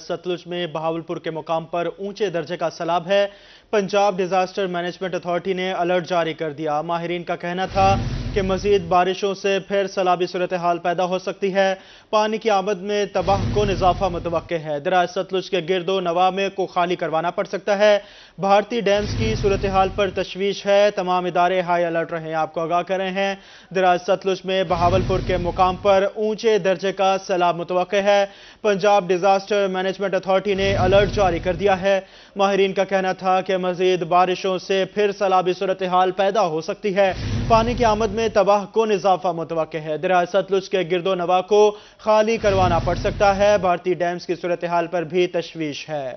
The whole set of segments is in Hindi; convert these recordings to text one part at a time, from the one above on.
सतलुज में बहावलपुर के मुकाम पर ऊंचे दर्जे का सैलाब है पंजाब डिजास्टर मैनेजमेंट अथॉरिटी ने अलर्ट जारी कर दिया माहरीन का कहना था कि मजीद बारिशों से फिर सलाबी सूरत हाल पैदा हो सकती है पानी की आमद में तबाह कन इजाफा मुतव है दराज सतलुज के गिरदो नवा में को खाली करवाना पड़ सकता है भारतीय डैम्स की सूरत हाल पर तशवीश है तमाम इदारे हाई अलर्ट रहे आपको आगाह कर रहे हैं दराज सतलुज में बहावलपुर के मुकाम पर ऊंचे दर्जे का सैलाब मुतव है पंजाब डिजास्टर मैनेजमेंट अथॉरिटी ने अलर्ट जारी कर दिया है माहरीन का कहना था कि मजीद बारिशों से फिर सलाबी सूरत हाल पैदा हो सकती है पानी की आमद में में तबाह कौन इजाफा मुतव है दरिया सतलुज के गिरदो नवा को खाली करवाना पड़ सकता है भारतीय डैम्स की सूरत हाल पर भी तशवीश है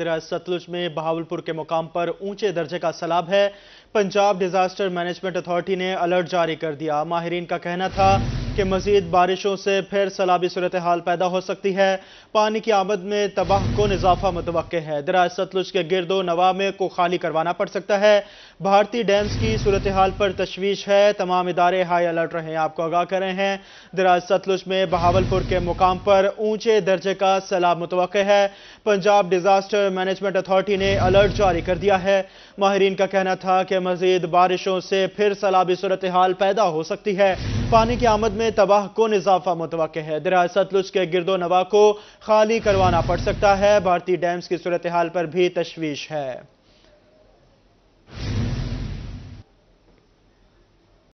दरिया सतलुज में बहावलपुर के मुकाम पर ऊंचे दर्जे का सैलाब है पंजाब डिजास्टर मैनेजमेंट अथॉरिटी ने अलर्ट जारी कर दिया माहरीन का कहना था कि मजीद बारिशों से फिर सलाबी सूरत हाल पैदा हो सकती है पानी की आमद में तबाह को इजाफा मुतव है दराज सतलुज के गिरदो नवामे को खाली करवाना पड़ सकता है भारतीय डैम्स की सूरत हाल पर तशवीश है तमाम इदारे हाई अलर्ट रहे हैं आपको आगाह कर रहे हैं दराज सतलुज में बहावलपुर के मुकाम पर ऊंचे दर्जे का सैलाब मुतव है पंजाब डिजास्टर मैनेजमेंट अथॉरिटी ने अलर्ट जारी कर दिया है माहरीन का कहना था कि मजीद बारिशों से फिर सलाबी सूरत हाल पैदा हो सकती है पानी की आमद में में तबाह कौन इजाफा मुतव है दराज सतलुज के गिरदो नवा को खाली करवाना पड़ सकता है भारतीय डैम्स की सूरत हाल पर भी तशवीश है